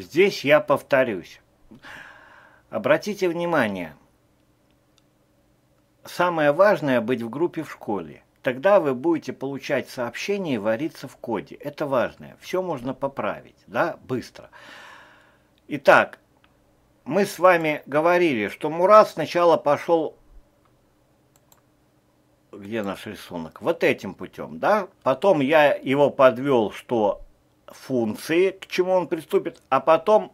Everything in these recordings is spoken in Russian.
Здесь я повторюсь. Обратите внимание, самое важное быть в группе в школе. Тогда вы будете получать сообщения и вариться в коде. Это важное. Все можно поправить, да, быстро. Итак, мы с вами говорили, что Мурат сначала пошел... Где наш рисунок? Вот этим путем, да? Потом я его подвел, что функции, к чему он приступит, а потом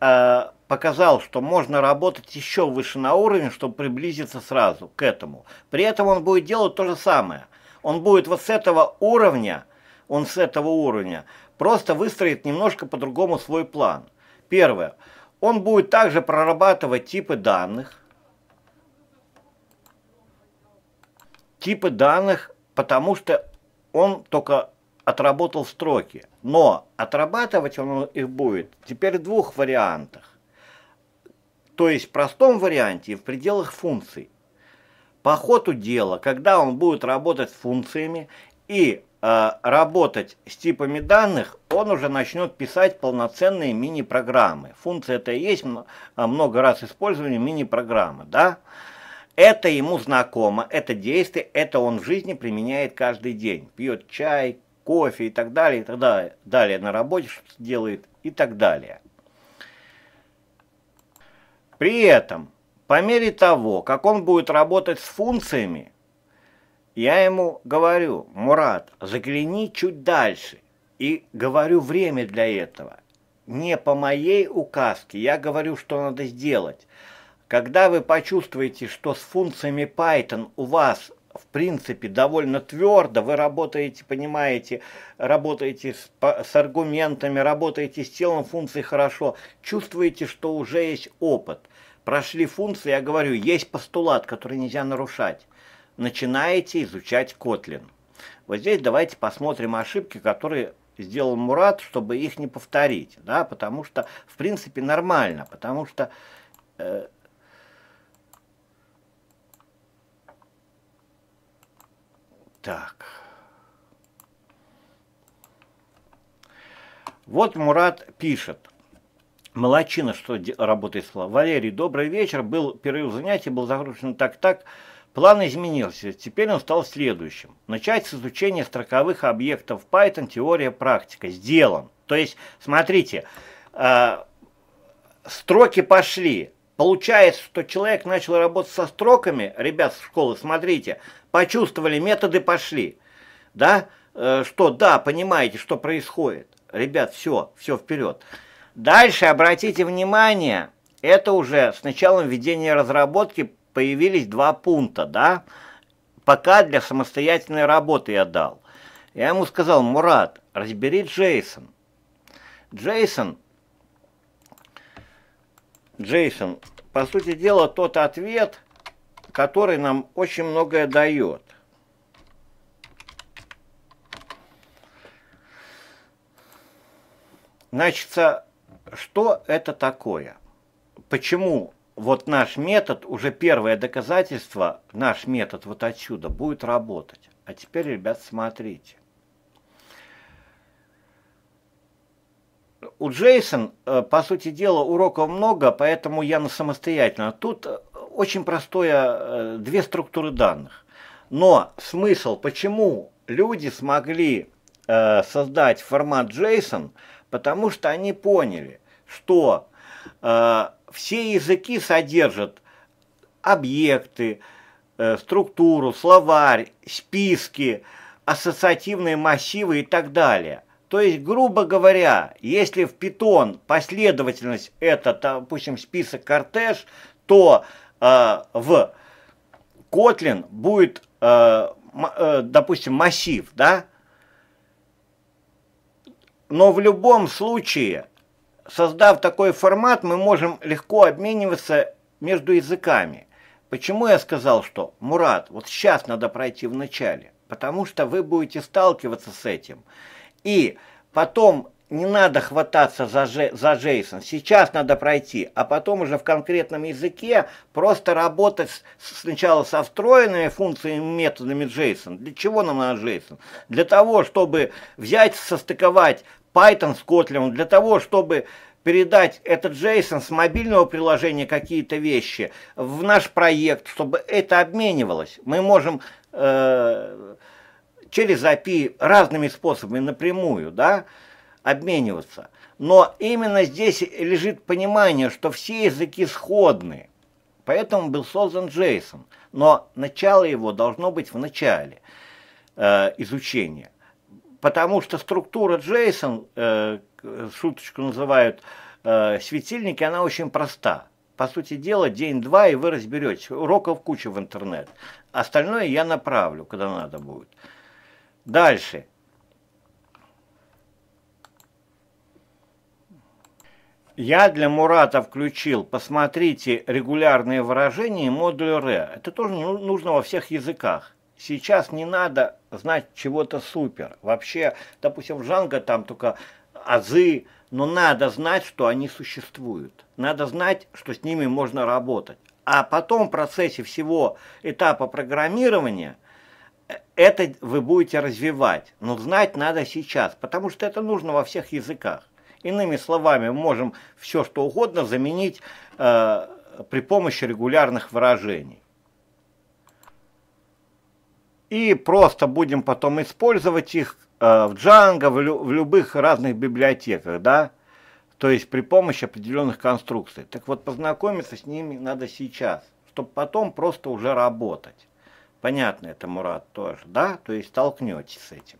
э, показал, что можно работать еще выше на уровень, чтобы приблизиться сразу к этому. При этом он будет делать то же самое. Он будет вот с этого уровня, он с этого уровня, просто выстроит немножко по-другому свой план. Первое. Он будет также прорабатывать типы данных. Типы данных, потому что он только отработал строки. Но отрабатывать он их будет теперь в двух вариантах. То есть в простом варианте и в пределах функций. По ходу дела, когда он будет работать с функциями и э, работать с типами данных, он уже начнет писать полноценные мини-программы. Функция это и есть э, много раз использование мини-программы. Да? Это ему знакомо, это действие, это он в жизни применяет каждый день. Пьет чай, кофе и так далее, и так далее, далее на работе что-то делает и так далее. При этом, по мере того, как он будет работать с функциями, я ему говорю, Мурат, загляни чуть дальше. И говорю время для этого. Не по моей указке, я говорю, что надо сделать. Когда вы почувствуете, что с функциями Python у вас в принципе, довольно твердо, вы работаете, понимаете, работаете с, по, с аргументами, работаете с телом функций хорошо, чувствуете, что уже есть опыт. Прошли функции, я говорю, есть постулат, который нельзя нарушать. Начинаете изучать Котлин. Вот здесь давайте посмотрим ошибки, которые сделал Мурат, чтобы их не повторить, да, потому что, в принципе, нормально, потому что... Э, Так. Вот Мурат пишет. Молочина, что работает слово. Валерий, добрый вечер. Был перерыв занятий, был загружен так-так. План изменился. Теперь он стал следующим. Начать с изучения строковых объектов Python, теория, практика. Сделан. То есть, смотрите, э, строки пошли. Получается, что человек начал работать со строками. Ребят с школы, смотрите, почувствовали, методы пошли. Да, э, что да, понимаете, что происходит. Ребят, все, все вперед. Дальше обратите внимание, это уже с началом введения разработки появились два пункта, да, пока для самостоятельной работы я дал. Я ему сказал, Мурат, разбери Джейсон. Джейсон, Джейсон, по сути дела, тот ответ – который нам очень многое дает. Значит, что это такое? Почему вот наш метод, уже первое доказательство, наш метод вот отсюда будет работать? А теперь, ребят, смотрите. у Джейсон, э, по сути дела, уроков много, поэтому я на самостоятельно. Тут э, очень простое, э, две структуры данных. Но смысл, почему люди смогли э, создать формат JSON, потому что они поняли, что э, все языки содержат объекты, э, структуру, словарь, списки, ассоциативные массивы и так далее. То есть, грубо говоря, если в Python последовательность это, допустим, список кортеж, то э, в Kotlin будет, э, э, допустим, массив, да? Но в любом случае, создав такой формат, мы можем легко обмениваться между языками. Почему я сказал, что, Мурат, вот сейчас надо пройти в начале? Потому что вы будете сталкиваться с этим. И потом не надо хвататься за, же, за JSON. Сейчас надо пройти, а потом уже в конкретном языке просто работать с, сначала со встроенными функциями, и методами Джейсон. Для чего нам надо Джейсон? Для того, чтобы взять, состыковать Python с Kotlin, для того, чтобы передать этот JSON с мобильного приложения какие-то вещи в наш проект, чтобы это обменивалось. Мы можем э, через API разными способами напрямую, да, э, обмениваться. Но именно здесь лежит понимание, что все языки сходны. Поэтому был создан JSON, но начало его должно быть в начале э, изучения. Потому что структура JSON, э, шуточку называют э, светильники, она очень проста. По сути дела, день-два, и вы разберетесь. Уроков куча в интернет. Остальное я направлю, когда надо будет. Дальше. Я для Мурата включил, посмотрите, регулярные выражения и модуль ре. Это тоже ну, нужно во всех языках. Сейчас не надо знать чего-то супер. Вообще, допустим, в Жанго там только азы, но надо знать, что они существуют. Надо знать, что с ними можно работать. А потом в процессе всего этапа программирования э, – это вы будете развивать, но знать надо сейчас, потому что это нужно во всех языках. Иными словами, мы можем все что угодно заменить э, при помощи регулярных выражений. И просто будем потом использовать их э, в Django, в, лю в любых разных библиотеках, да? То есть при помощи определенных конструкций. Так вот, познакомиться с ними надо сейчас, чтобы потом просто уже работать. Понятно это, Мурат, тоже, да? То есть столкнетесь с этим.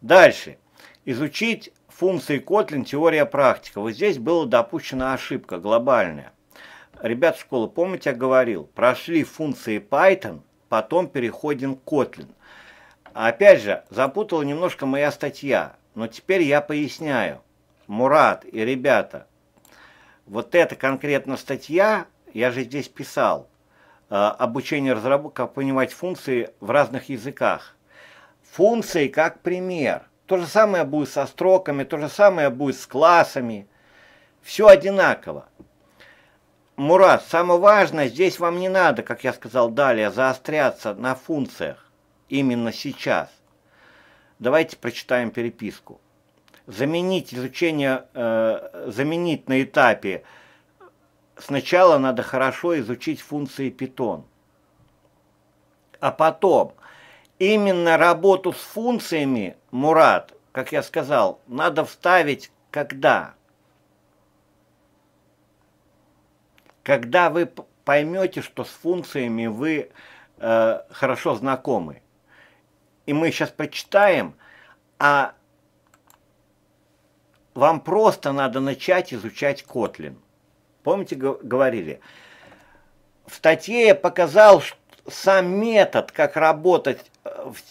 Дальше. Изучить функции Kotlin теория практика. Вот здесь была допущена ошибка глобальная. Ребят, школы, помните, я говорил, прошли функции Python, потом переходим к Kotlin. Опять же, запутала немножко моя статья, но теперь я поясняю. Мурат и ребята, вот эта конкретно статья, я же здесь писал, э, обучение разработчиков понимать функции в разных языках. Функции как пример – то же самое будет со строками, то же самое будет с классами. Все одинаково. Мурат, самое важное, здесь вам не надо, как я сказал далее, заостряться на функциях именно сейчас. Давайте прочитаем переписку. Заменить изучение, э, заменить на этапе. Сначала надо хорошо изучить функции Python. А потом – именно работу с функциями, Мурат, как я сказал, надо вставить когда. Когда вы поймете, что с функциями вы э, хорошо знакомы. И мы сейчас почитаем, а вам просто надо начать изучать Kotlin. Помните, говорили? В статье я показал сам метод, как работать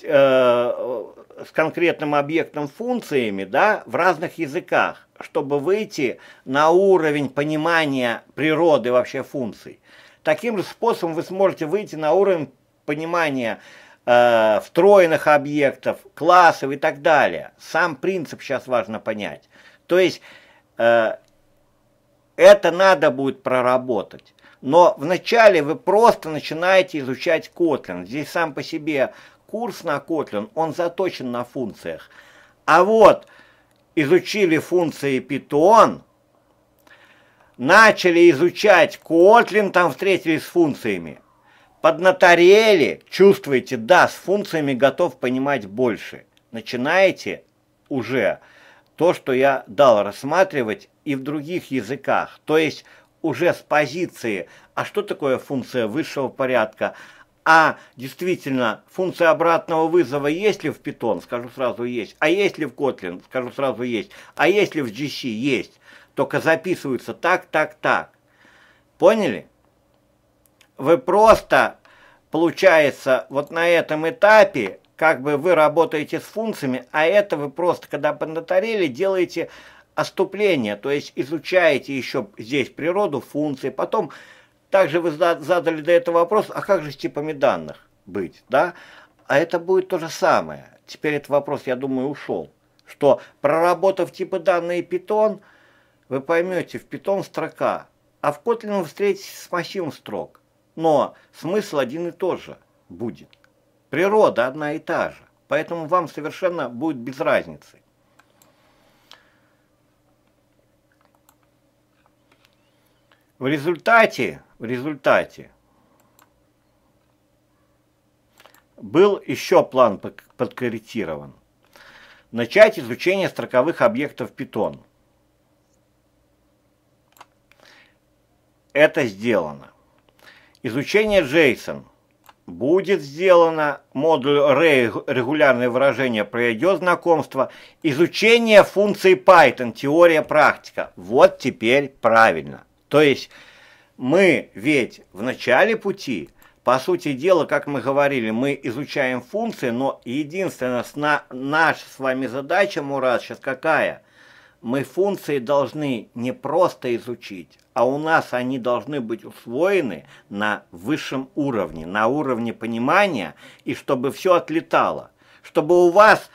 Э, с конкретным объектом функциями да, в разных языках, чтобы выйти на уровень понимания природы вообще функций. Таким же способом вы сможете выйти на уровень понимания э, встроенных объектов, классов и так далее. Сам принцип сейчас важно понять. То есть э, это надо будет проработать. Но вначале вы просто начинаете изучать Kotlin. Здесь сам по себе курс на Kotlin, он заточен на функциях. А вот изучили функции Python, начали изучать Kotlin, там встретились с функциями. Поднаторели, чувствуете, да, с функциями готов понимать больше. Начинаете уже то, что я дал рассматривать и в других языках. То есть уже с позиции, а что такое функция высшего порядка, а действительно функция обратного вызова есть ли в Python, скажу сразу есть, а есть ли в Kotlin, скажу сразу есть, а есть ли в GC, есть, только записываются так, так, так. Поняли? Вы просто, получается, вот на этом этапе, как бы вы работаете с функциями, а это вы просто, когда поднаторели, делаете оступление, то есть изучаете еще здесь природу функции, потом также вы задали до этого вопрос, а как же с типами данных быть, да? А это будет то же самое. Теперь этот вопрос, я думаю, ушел. Что проработав типы данные Python, вы поймете, в Python строка, а в Kotlin вы встретитесь с массивом строк. Но смысл один и тот же будет. Природа одна и та же. Поэтому вам совершенно будет без разницы. В результате в результате был еще план подкорректирован. Начать изучение строковых объектов Python. Это сделано. Изучение JSON будет сделано. Модуль Ray регулярное выражение пройдет знакомство. Изучение функций Python, теория, практика. Вот теперь правильно. То есть мы ведь в начале пути, по сути дела, как мы говорили, мы изучаем функции, но единственная сна, наша с вами задача, Мурат, сейчас какая? Мы функции должны не просто изучить, а у нас они должны быть усвоены на высшем уровне, на уровне понимания, и чтобы все отлетало. Чтобы у вас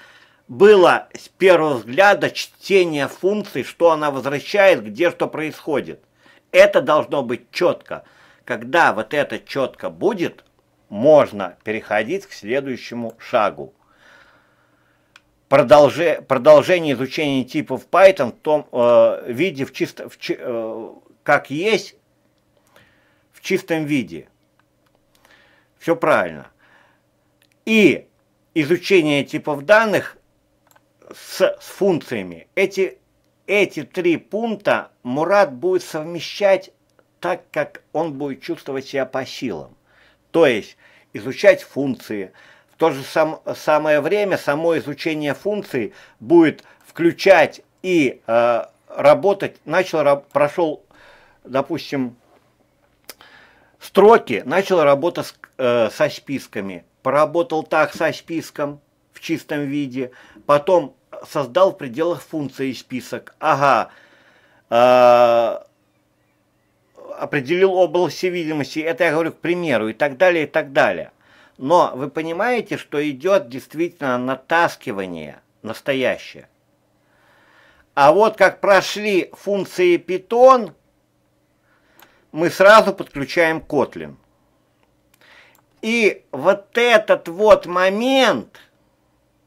было с первого взгляда чтение функций, что она возвращает, где что происходит. Это должно быть четко. Когда вот это четко будет, можно переходить к следующему шагу. Продолже, продолжение изучения типов Python в том э, виде, в чисто, в, э, как есть, в чистом виде. Все правильно. И изучение типов данных с, с функциями. Эти эти три пункта Мурат будет совмещать так, как он будет чувствовать себя по силам. То есть изучать функции. В то же сам, самое время само изучение функций будет включать и э, работать. Начал, прошел, допустим, строки, начал работа с, э, со списками. Поработал так со списком в чистом виде. Потом создал в пределах функции список. Ага, а, определил области видимости, это я говорю к примеру, и так далее, и так далее. Но вы понимаете, что идет действительно натаскивание настоящее. А вот как прошли функции Python, мы сразу подключаем Kotlin. И вот этот вот момент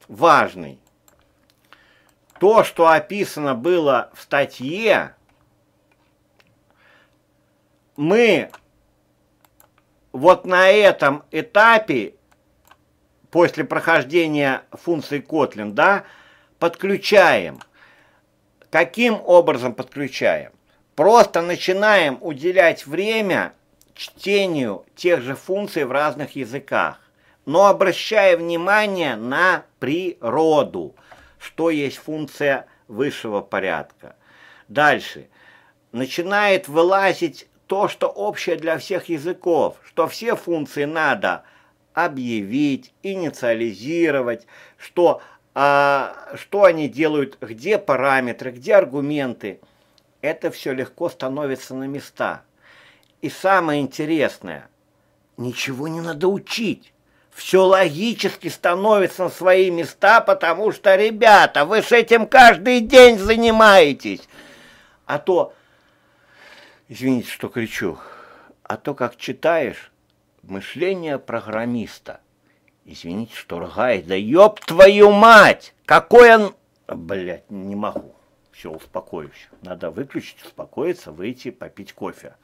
важный, то, что описано было в статье, мы вот на этом этапе, после прохождения функции Kotlin, да, подключаем. Каким образом подключаем? Просто начинаем уделять время чтению тех же функций в разных языках, но обращая внимание на природу – что есть функция высшего порядка. Дальше. Начинает вылазить то, что общее для всех языков, что все функции надо объявить, инициализировать, что, а, что они делают, где параметры, где аргументы. Это все легко становится на места. И самое интересное, ничего не надо учить все логически становится на свои места, потому что, ребята, вы с этим каждый день занимаетесь. А то, извините, что кричу, а то, как читаешь, мышление программиста. Извините, что ругает, да ёб твою мать! Какой он... Блять, не могу. Все, успокоюсь. Надо выключить, успокоиться, выйти, попить кофе.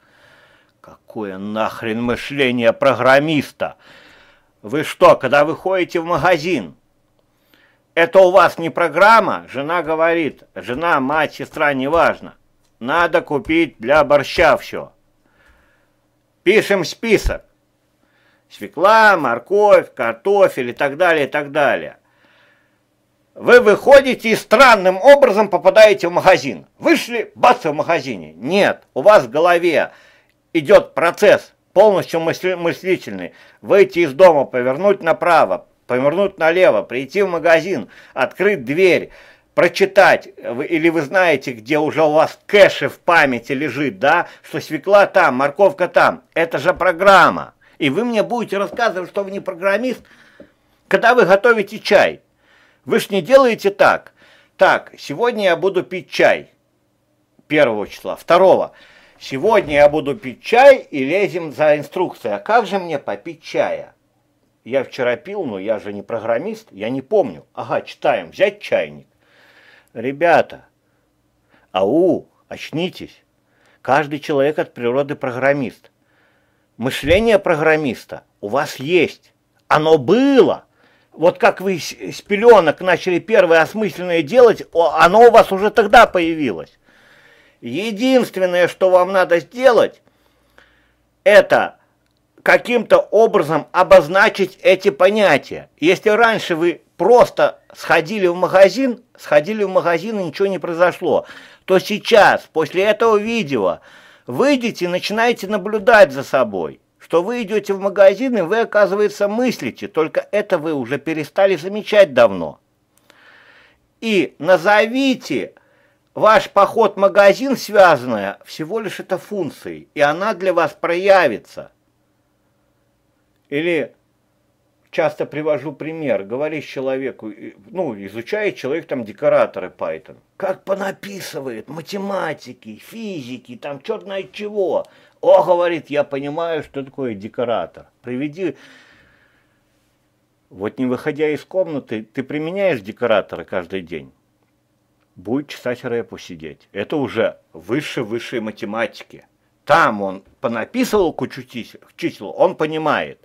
Какое нахрен мышление программиста? Вы что, когда вы ходите в магазин? Это у вас не программа? Жена говорит, жена, мать, сестра, неважно. Надо купить для борща все. Пишем список. Свекла, морковь, картофель и так далее, и так далее. Вы выходите и странным образом попадаете в магазин. Вышли, бац, в магазине. Нет, у вас в голове идет процесс полностью мысли, мыслительный. Выйти из дома, повернуть направо, повернуть налево, прийти в магазин, открыть дверь, прочитать, или вы знаете, где уже у вас кэши в памяти лежит, да, что свекла там, морковка там, это же программа. И вы мне будете рассказывать, что вы не программист, когда вы готовите чай. Вы же не делаете так. Так, сегодня я буду пить чай первого числа, второго. Сегодня я буду пить чай и лезем за инструкцией. А как же мне попить чая? Я вчера пил, но я же не программист, я не помню. Ага, читаем, взять чайник. Ребята, ау, очнитесь. Каждый человек от природы программист. Мышление программиста у вас есть. Оно было. Вот как вы с пеленок начали первое осмысленное делать, оно у вас уже тогда появилось. Единственное, что вам надо сделать, это каким-то образом обозначить эти понятия. Если раньше вы просто сходили в магазин, сходили в магазин и ничего не произошло, то сейчас, после этого видео, выйдите и начинаете наблюдать за собой, что вы идете в магазин и вы, оказывается, мыслите, только это вы уже перестали замечать давно. И назовите Ваш поход-магазин, связанная, всего лишь это функцией, и она для вас проявится. Или часто привожу пример, говоришь человеку, ну, изучает человек там декораторы Python. Как понаписывает математики, физики, там черт знает чего. О, говорит, я понимаю, что такое декоратор. Приведи... Вот не выходя из комнаты, ты применяешь декораторы каждый день? будет читать рэпу сидеть. Это уже выше высшей математики. Там он понаписывал кучу чисел, он понимает.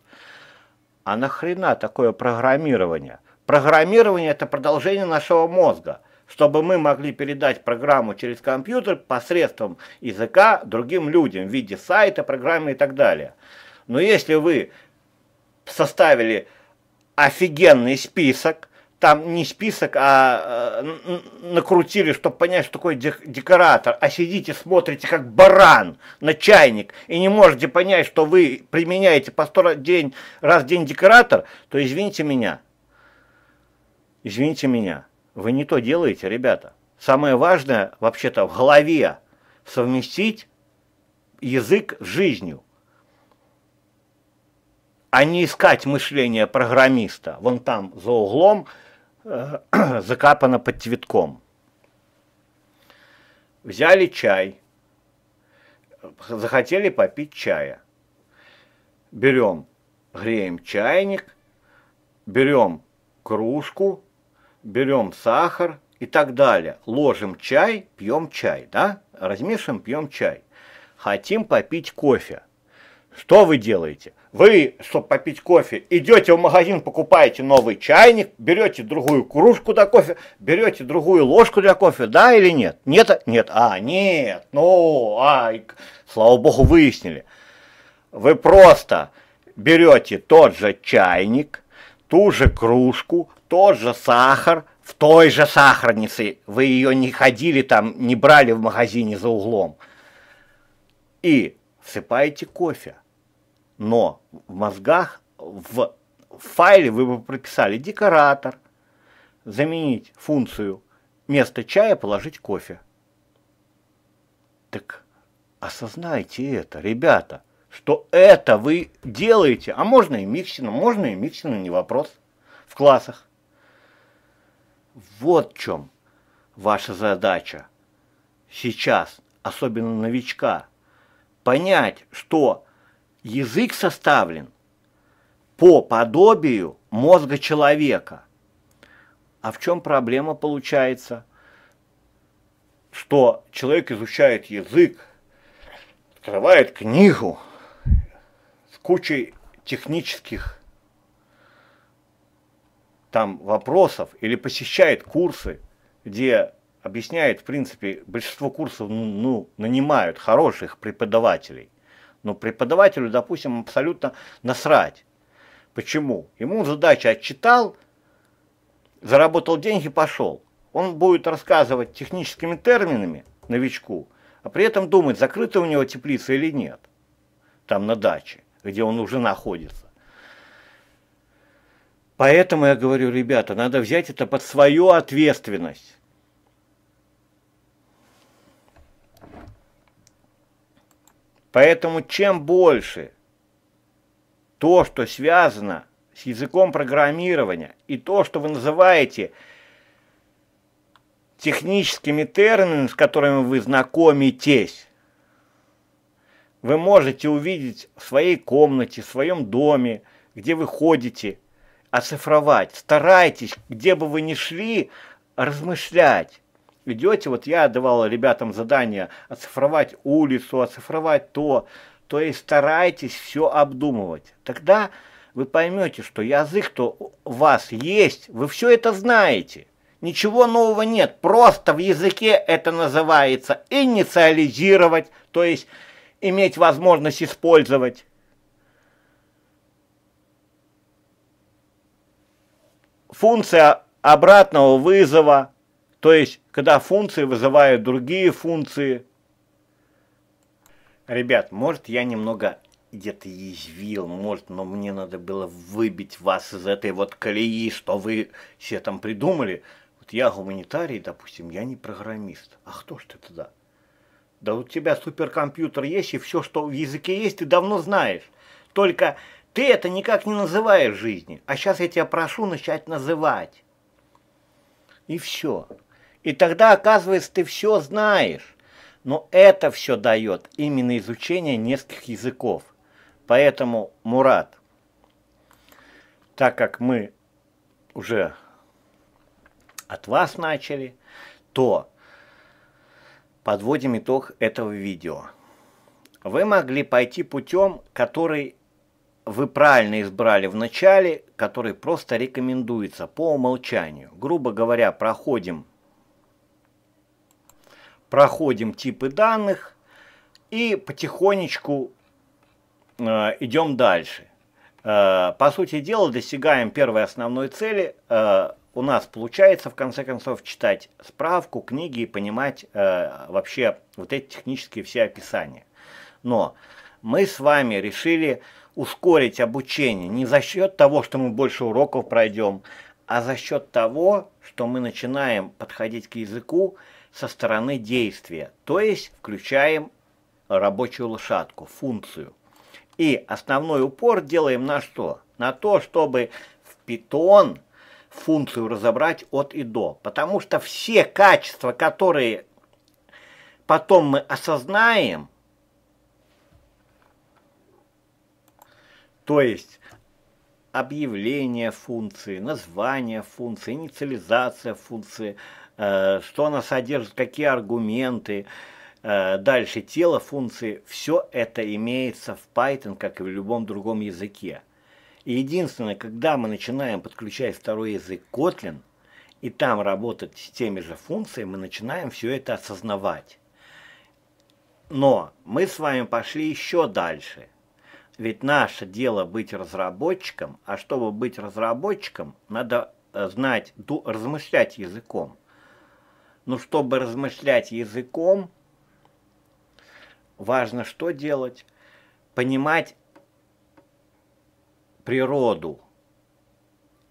А нахрена такое программирование? Программирование – это продолжение нашего мозга, чтобы мы могли передать программу через компьютер посредством языка другим людям в виде сайта, программы и так далее. Но если вы составили офигенный список – там не список, а э, накрутили, чтобы понять, что такое декоратор, а сидите, смотрите, как баран на чайник, и не можете понять, что вы применяете по 100 день, раз в день декоратор, то извините меня, извините меня, вы не то делаете, ребята. Самое важное, вообще-то, в голове совместить язык с жизнью а не искать мышление программиста. Вон там, за углом, Э, Закапана под цветком. Взяли чай, захотели попить чая. Берем, греем чайник, берем кружку, берем сахар и так далее. Ложим чай, пьем чай, да? Размешиваем, пьем чай. Хотим попить кофе – что вы делаете? Вы, чтобы попить кофе, идете в магазин, покупаете новый чайник, берете другую кружку для кофе, берете другую ложку для кофе, да или нет? Нет, нет, а, нет, ну, а, слава богу, выяснили. Вы просто берете тот же чайник, ту же кружку, тот же сахар, в той же сахарнице, вы ее не ходили там, не брали в магазине за углом, и всыпаете кофе но в мозгах, в файле вы бы прописали декоратор, заменить функцию вместо чая положить кофе. Так осознайте это, ребята, что это вы делаете, а можно и миксином, можно и миксином, не вопрос, в классах. Вот в чем ваша задача сейчас, особенно новичка, понять, что Язык составлен по подобию мозга человека. А в чем проблема получается? Что человек изучает язык, открывает книгу с кучей технических там вопросов или посещает курсы, где объясняет, в принципе, большинство курсов ну, нанимают хороших преподавателей. Но преподавателю, допустим, абсолютно насрать. Почему? Ему задача отчитал, заработал деньги, пошел. Он будет рассказывать техническими терминами новичку, а при этом думать, закрыта у него теплица или нет, там на даче, где он уже находится. Поэтому я говорю, ребята, надо взять это под свою ответственность. Поэтому чем больше то, что связано с языком программирования, и то, что вы называете техническими терминами, с которыми вы знакомитесь, вы можете увидеть в своей комнате, в своем доме, где вы ходите, оцифровать. Старайтесь, где бы вы ни шли, размышлять идете, вот я давал ребятам задание оцифровать улицу, оцифровать то, то есть старайтесь все обдумывать. Тогда вы поймете, что язык-то у вас есть, вы все это знаете. Ничего нового нет, просто в языке это называется инициализировать, то есть иметь возможность использовать. Функция обратного вызова – то есть, когда функции вызывают другие функции. Ребят, может я немного где-то язвил, может, но мне надо было выбить вас из этой вот колеи, что вы все там придумали. Вот я гуманитарий, допустим, я не программист. А кто ж ты тогда? Да у тебя суперкомпьютер есть, и все, что в языке есть, ты давно знаешь. Только ты это никак не называешь жизни. А сейчас я тебя прошу начать называть. И все. И тогда, оказывается, ты все знаешь. Но это все дает именно изучение нескольких языков. Поэтому, Мурат, так как мы уже от вас начали, то подводим итог этого видео. Вы могли пойти путем, который вы правильно избрали в начале, который просто рекомендуется по умолчанию. Грубо говоря, проходим проходим типы данных и потихонечку э, идем дальше. Э, по сути дела, достигаем первой основной цели. Э, у нас получается, в конце концов, читать справку, книги и понимать э, вообще вот эти технические все описания. Но мы с вами решили ускорить обучение не за счет того, что мы больше уроков пройдем, а за счет того, что мы начинаем подходить к языку, со стороны действия, то есть включаем рабочую лошадку, функцию. И основной упор делаем на что? На то, чтобы в питон функцию разобрать от и до. Потому что все качества, которые потом мы осознаем, то есть объявление функции, название функции, инициализация функции – Э, что она содержит, какие аргументы, э, дальше тело, функции, все это имеется в Python, как и в любом другом языке. И единственное, когда мы начинаем подключать второй язык Kotlin, и там работать с теми же функциями, мы начинаем все это осознавать. Но мы с вами пошли еще дальше. Ведь наше дело быть разработчиком, а чтобы быть разработчиком, надо э, знать, размышлять языком. Но чтобы размышлять языком, важно что делать? Понимать природу.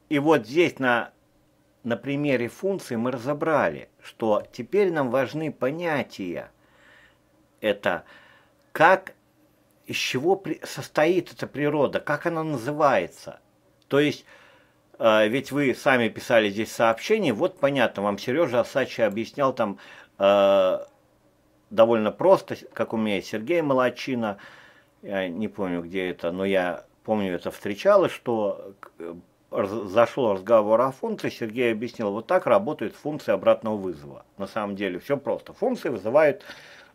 И вот здесь на, на примере функции мы разобрали, что теперь нам важны понятия. Это как, из чего состоит эта природа, как она называется. То есть а, ведь вы сами писали здесь сообщение, вот понятно, вам Сережа Осача объяснял там э, довольно просто, как умеет Сергей Молочина, я не помню, где это, но я помню, это встречалось, что э, зашел разговор о функции, Сергей объяснил, вот так работает функция обратного вызова. На самом деле все просто. Функции вызывают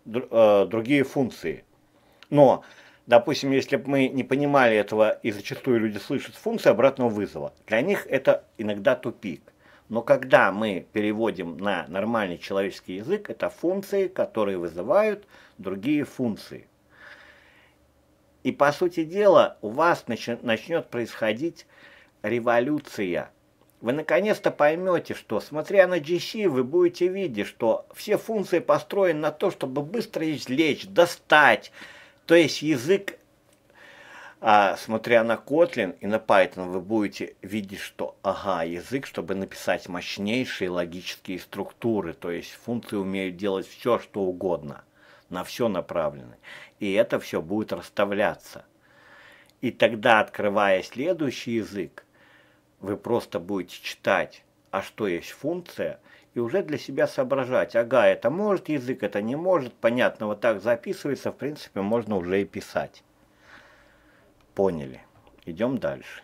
э, другие функции. Но Допустим, если бы мы не понимали этого, и зачастую люди слышат функции обратного вызова, для них это иногда тупик. Но когда мы переводим на нормальный человеческий язык, это функции, которые вызывают другие функции. И по сути дела у вас начнет происходить революция. Вы наконец-то поймете, что смотря на GC, вы будете видеть, что все функции построены на то, чтобы быстро извлечь, достать, то есть язык, а, смотря на Kotlin и на Python, вы будете видеть, что ага, язык, чтобы написать мощнейшие логические структуры, то есть функции умеют делать все, что угодно, на все направлены. И это все будет расставляться. И тогда, открывая следующий язык, вы просто будете читать, а что есть функция, и уже для себя соображать, ага, это может язык, это не может, понятно, вот так записывается, в принципе, можно уже и писать. Поняли. Идем дальше.